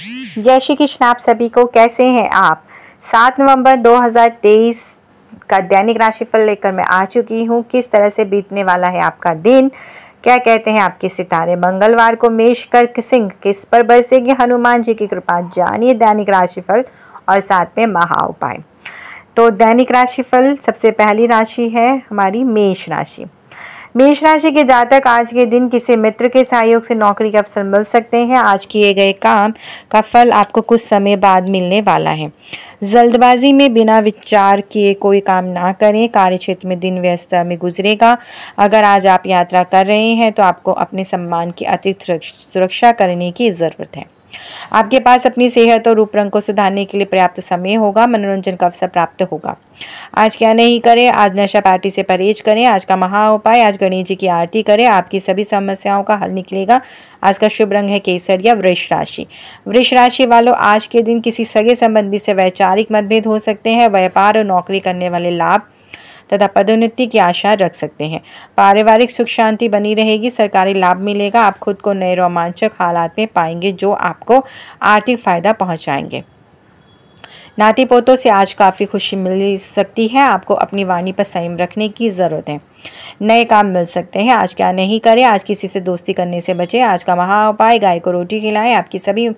जय श्री कृष्ण आप सभी को कैसे हैं आप सात नवंबर 2023 का दैनिक राशिफल लेकर मैं आ चुकी हूँ किस तरह से बीतने वाला है आपका दिन क्या कहते हैं आपके सितारे मंगलवार को मेष कर्क सिंह किस पर बरसेगी हनुमान जी की कृपा जानिए दैनिक राशिफल और साथ में महा उपाय तो दैनिक राशिफल सबसे पहली राशि है हमारी मेष राशि मेष राशि के जातक आज के दिन किसी मित्र के सहयोग से नौकरी के अवसर मिल सकते हैं आज किए गए काम का फल आपको कुछ समय बाद मिलने वाला है जल्दबाजी में बिना विचार किए कोई काम ना करें कार्य क्षेत्र में दिन व्यस्त में गुजरेगा अगर आज आप यात्रा कर रहे हैं तो आपको अपने सम्मान की अतिरिक्त सुरक्षा करने की ज़रूरत है आपके पास अपनी सेहत और रूप रंग को सुधारने के लिए पर्याप्त समय होगा मनोरंजन का अवसर प्राप्त होगा आज क्या नहीं करें आज नशा पार्टी से परहेज करें आज का महा उपाय आज गणेश जी की आरती करें आपकी सभी समस्याओं का हल निकलेगा आज का शुभ रंग है केसर या वृक्ष राशि वृक्ष राशि वालों आज के दिन किसी सगे संबंधी से वैचारिक मतभेद हो सकते हैं व्यापार और नौकरी करने वाले लाभ तथा पदोन्नति की आशा रख सकते हैं पारिवारिक सुख शांति बनी रहेगी सरकारी लाभ मिलेगा आप खुद को नए रोमांचक हालात में पाएंगे जो आपको आर्थिक फ़ायदा पहुँचाएंगे नाती पोतों से आज काफ़ी खुशी मिल सकती है आपको अपनी वाणी पर संयम रखने की ज़रूरत है नए काम मिल सकते हैं आज क्या नहीं करें आज किसी से दोस्ती करने से बचें आज का महा उपाय गाय को रोटी खिलाएं आपकी सभी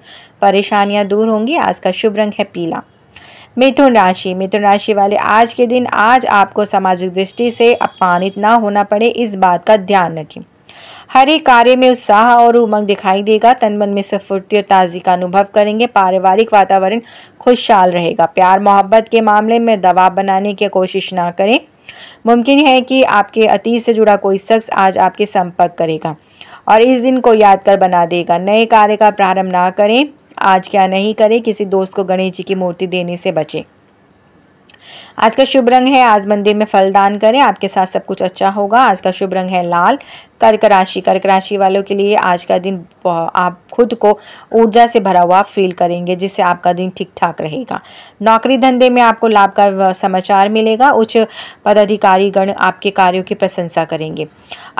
परेशानियां दूर होंगी आज का शुभ रंग है पीला मिथुन राशि मिथुन राशि वाले आज के दिन आज आपको सामाजिक दृष्टि से अपमानित ना होना पड़े इस बात का ध्यान रखें हर एक कार्य में उत्साह और उमंग दिखाई देगा तन मन में सफुर्ती और ताजी का अनुभव करेंगे पारिवारिक वातावरण खुशहाल रहेगा प्यार मोहब्बत के मामले में दबाव बनाने की कोशिश ना करें मुमकिन है कि आपके अतीत से जुड़ा कोई शख्स आज आपके संपर्क करेगा और इस दिन को यादगार बना देगा नए कार्य का प्रारंभ ना करें आज क्या नहीं करें किसी दोस्त को गणेश जी की मूर्ति देने से बचें आज का शुभ रंग है आज मंदिर में फलदान करें आपके साथ सब कुछ अच्छा होगा आज का शुभ रंग है लाल कर्क राशि कर्क राशि वालों के लिए आज का दिन आप खुद को ऊर्जा से भरा हुआ फील करेंगे जिससे आपका दिन ठीक ठाक रहेगा नौकरी धंधे में आपको लाभ का समाचार मिलेगा उच्च पदाधिकारी गण आपके कार्यों की प्रशंसा करेंगे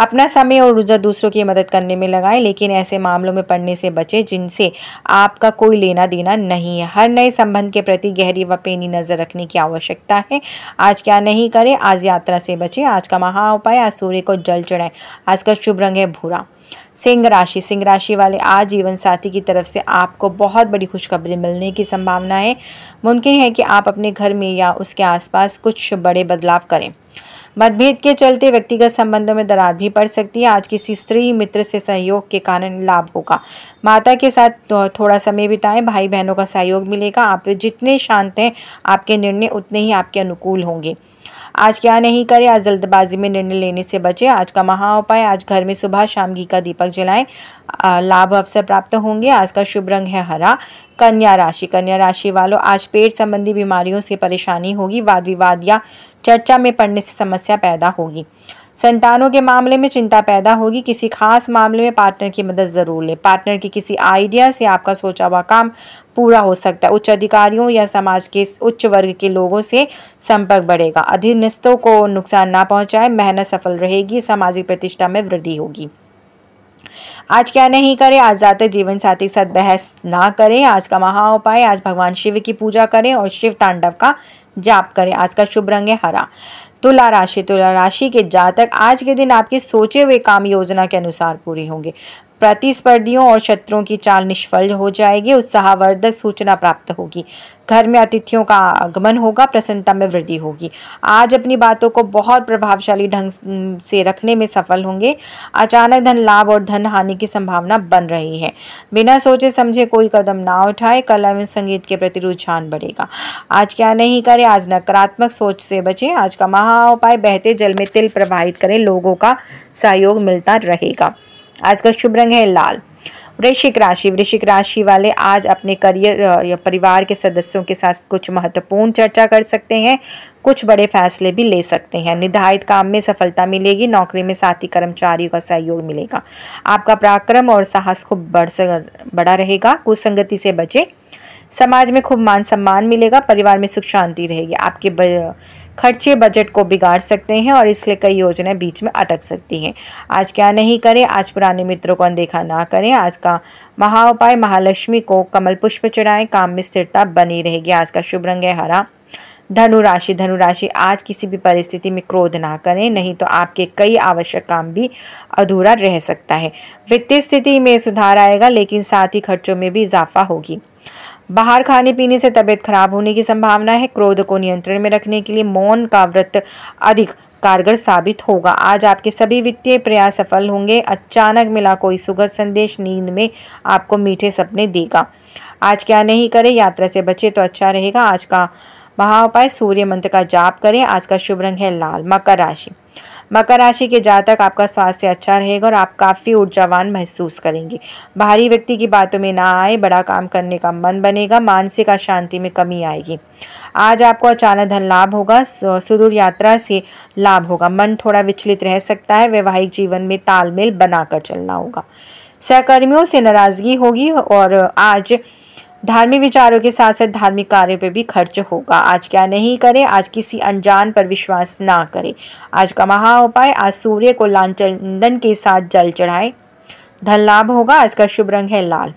अपना समय और ऊर्जा दूसरों की मदद करने में लगाएं लेकिन ऐसे मामलों में पड़ने से बचे जिनसे आपका कोई लेना देना नहीं है हर नए संबंध के प्रति गहरी व पेनी नज़र रखने की आवश्यकता आवश्यकता है आज क्या नहीं करें आज यात्रा से बचें आज का महा उपाय आज सूर्य को जल चढ़ाएं आज का शुभ रंग है भूरा सिंह राशि सिंह राशि वाले आज जीवन साथी की तरफ से आपको बहुत बड़ी खुशखबरी मिलने की संभावना है मुमकिन है कि आप अपने घर में या उसके आसपास कुछ बड़े बदलाव करें मतभेद के चलते व्यक्तिगत संबंधों में दरार भी पड़ सकती है आज किसी स्त्री मित्र से सहयोग के कारण लाभ होगा माता के साथ तो थोड़ा समय बिताएं भाई बहनों का सहयोग मिलेगा आप जितने शांत हैं आपके निर्णय उतने ही आपके अनुकूल होंगे आज क्या नहीं करें आज जल्दबाजी में निर्णय लेने से बचें आज का महा उपाय आज घर में सुबह शाम घी का दीपक जलाएं लाभ अवसर प्राप्त होंगे आज का शुभ रंग है हरा कन्या राशि कन्या राशि वालों आज पेट संबंधी बीमारियों से परेशानी होगी वाद विवाद या चर्चा में पड़ने से समस्या पैदा होगी संतानों के मामले में चिंता पैदा होगी किसी खास मामले में पार्टनर की मदद ज़रूर लें पार्टनर के किसी आइडिया से आपका सोचा हुआ काम पूरा हो सकता है उच्च अधिकारियों या समाज के उच्च वर्ग के लोगों से संपर्क बढ़ेगा अधीनस्थों को नुकसान ना पहुंचाए मेहनत सफल रहेगी सामाजिक प्रतिष्ठा में वृद्धि होगी आज क्या नहीं करें आज जाते जीवन साथी के साथ बहस ना करें आज का महा उपाय आज भगवान शिव की पूजा करें और शिव तांडव का जाप करें आज का शुभ रंग है हरा तुला राशि तुला राशि के जातक आज के दिन आपके सोचे हुए काम योजना के अनुसार पूरे होंगे प्रतिस्पर्धियों और शत्रुओं की चाल निष्फल हो जाएगी उत्साहवर्धक सूचना प्राप्त होगी घर में अतिथियों का आगमन होगा प्रसन्नता में वृद्धि होगी आज अपनी बातों को बहुत प्रभावशाली ढंग से रखने में सफल होंगे अचानक धन लाभ और धन हानि की संभावना बन रही है बिना सोचे समझे कोई कदम ना उठाए कला एवं संगीत के प्रति रुझान बढ़ेगा आज क्या नहीं करें आज नकारात्मक सोच से बचें आज का महा उपाय बहते जल में तिल प्रभावित करें लोगों का सहयोग मिलता रहेगा आज का शुभ रंग है लाल वृश्चिक राशि वृश्चिक राशि वाले आज अपने करियर या परिवार के सदस्यों के साथ कुछ महत्वपूर्ण चर्चा कर सकते हैं कुछ बड़े फैसले भी ले सकते हैं निर्धारित काम में सफलता मिलेगी नौकरी में साथी कर्मचारियों का सहयोग मिलेगा आपका पराक्रम और साहस खूब बढ़ बढ़ा रहेगा कुछ संगति से बचें समाज में खूब मान सम्मान मिलेगा परिवार में सुख शांति रहेगी आपके ब... खर्चे बजट को बिगाड़ सकते हैं और इसलिए कई योजनाएं बीच में अटक सकती हैं आज क्या नहीं करें आज पुराने मित्रों को अनदेखा ना करें आज का महा उपाय महालक्ष्मी को कमल पुष्प चढ़ाएं काम में स्थिरता बनी रहेगी आज का शुभ रंग है हरा धनु राशि धनु राशि आज किसी भी परिस्थिति में क्रोध ना करें नहीं तो आपके कई आवश्यक काम भी अधूरा रह सकता है वित्तीय स्थिति में सुधार आएगा लेकिन साथ ही खर्चों में भी इजाफा होगी बाहर खाने पीने से तबीयत खराब होने की संभावना है क्रोध को नियंत्रण में रखने के लिए मौन का व्रत अधिक कारगर साबित होगा आज आपके सभी वित्तीय प्रयास सफल होंगे अचानक मिला कोई सुगत संदेश नींद में आपको मीठे सपने देगा आज क्या नहीं करें यात्रा से बचे तो अच्छा रहेगा आज का महा उपाय सूर्य मंत्र का जाप करें आज का शुभ रंग है लाल मकर राशि मकर राशि के जातक आपका स्वास्थ्य अच्छा रहेगा और आप काफ़ी ऊर्जावान महसूस करेंगे बाहरी व्यक्ति की बातों में ना आए बड़ा काम करने का मन बनेगा मानसिक अशांति में कमी आएगी आज आपको अचानक धन लाभ होगा सुदूर यात्रा से लाभ होगा मन थोड़ा विचलित रह सकता है वैवाहिक जीवन में तालमेल बनाकर चलना होगा सहकर्मियों से नाराजगी होगी और आज धार्मिक विचारों के साथ साथ धार्मिक कार्यों पे भी खर्च होगा आज क्या नहीं करें आज किसी अनजान पर विश्वास ना करें आज का महा उपाय आज सूर्य को लाल चंदन के साथ जल चढ़ाएं धन लाभ होगा आज का शुभ रंग है लाल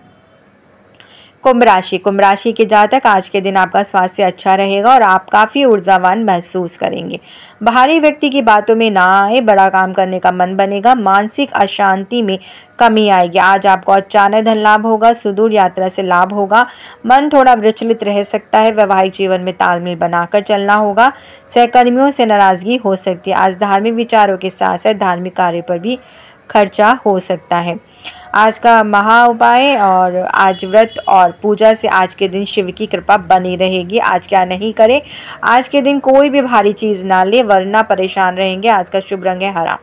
कुंभ राशि कुंभ राशि के जातक आज के दिन आपका स्वास्थ्य अच्छा रहेगा और आप काफ़ी ऊर्जावान महसूस करेंगे बाहरी व्यक्ति की बातों में ना आए बड़ा काम करने का मन बनेगा मानसिक अशांति में कमी आएगी आज आपको अचानक धन लाभ होगा सुदूर यात्रा से लाभ होगा मन थोड़ा विचलित रह सकता है वैवाहिक जीवन में तालमेल बनाकर चलना होगा सहकर्मियों से नाराजगी हो सकती है आज धार्मिक विचारों के साथ साथ धार्मिक कार्यों पर भी खर्चा हो सकता है आज का महा उपाय और आज व्रत और पूजा से आज के दिन शिव की कृपा बनी रहेगी आज क्या नहीं करें आज के दिन कोई भी भारी चीज़ ना ले वरना परेशान रहेंगे आज का शुभ रंग है हरा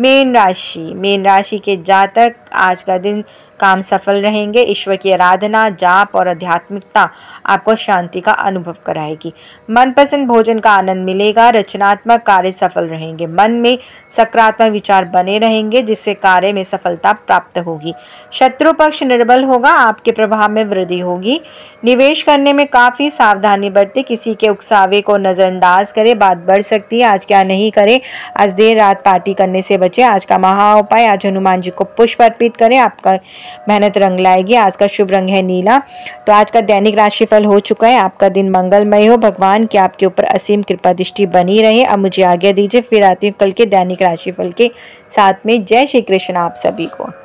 मेन राशि मेन राशि के जातक आज का दिन काम सफल रहेंगे ईश्वर की आराधना जाप और आध्यात्मिकता आपको शांति का अनुभव कराएगी मनपसंद भोजन का आनंद मिलेगा रचनात्मक कार्य सफल रहेंगे मन में सकारात्मक विचार बने रहेंगे जिससे कार्य में सफलता प्राप्त होगी शत्रु पक्ष निर्बल होगा आपके प्रभाव में वृद्धि होगी निवेश करने में काफ़ी सावधानी बरते किसी के उकसावे को नज़रअंदाज करें बात बढ़ सकती है आज क्या नहीं करें आज देर रात पार्टी करने से बचे आज का महा उपाय आज हनुमान जी को पुष्प अर्पित रिपीट करें आपका मेहनत रंग लाएगी आज का शुभ रंग है नीला तो आज का दैनिक राशिफल हो चुका है आपका दिन मंगलमय हो भगवान की आपके ऊपर असीम कृपा दृष्टि बनी रहे अब मुझे आज्ञा दीजिए फिर आती हूँ कल के दैनिक राशिफल के साथ में जय श्री कृष्ण आप सभी को